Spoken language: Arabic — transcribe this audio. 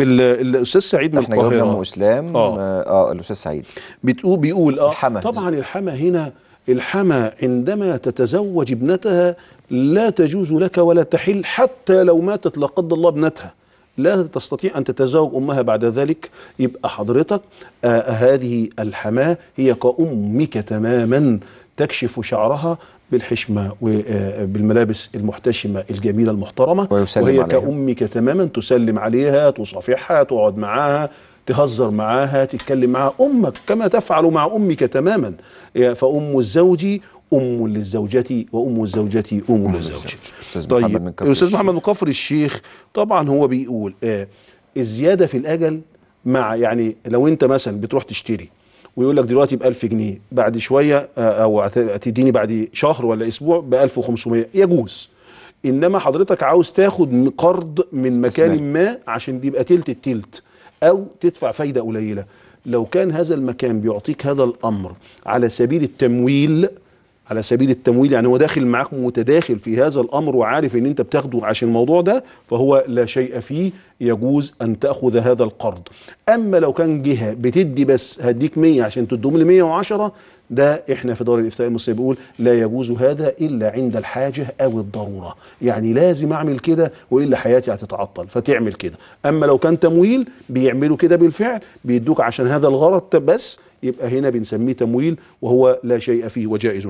الاستاذ سعيد من القاهره احنا جبنا اسلام آه. اه, آه الاستاذ سعيد بتقول بيقول اه الحمى طبعا الحمى هنا الحمى عندما تتزوج ابنتها لا تجوز لك ولا تحل حتى لو ماتت لا قدر الله ابنتها لا تستطيع أن تتزوج أمها بعد ذلك يبقى حضرتك آه هذه الحماة هي كأمك تماما تكشف شعرها بالحشمة وبالملابس آه، المحتشمة الجميلة المحترمة ويسلم وهي عليها. كأمك تماما تسلم عليها تصافحها تقعد معاها تهزر معاها تتكلم معاها أمك كما تفعل مع أمك تماما فأم الزوج أم للزوجة وأم الزوجة أم للزوج طيب الأستاذ محمد بن كفر الشيخ طبعا هو بيقول آه الزيادة في الأجل مع يعني لو أنت مثلا بتروح تشتري ويقول لك دلوقتي ب 1000 جنيه بعد شويه آه، آه، او هتديني بعد شهر ولا اسبوع ب 1500 يجوز انما حضرتك عاوز تاخد قرض من مكان ما عشان بيبقى تلت التلت او تدفع فايده قليله لو كان هذا المكان بيعطيك هذا الامر على سبيل التمويل على سبيل التمويل يعني هو داخل معاك متداخل في هذا الامر وعارف ان انت بتاخده عشان الموضوع ده فهو لا شيء فيه يجوز ان تاخذ هذا القرض اما لو كان جهه بتدي بس هديك 100 عشان تديهم لي 110 ده احنا في دار الافتاء المصري بيقول لا يجوز هذا الا عند الحاجه او الضروره يعني لازم اعمل كده والا حياتي هتتعطل فتعمل كده اما لو كان تمويل بيعملوا كده بالفعل بيدوك عشان هذا الغرض بس يبقى هنا بنسميه تمويل وهو لا شيء فيه وجائز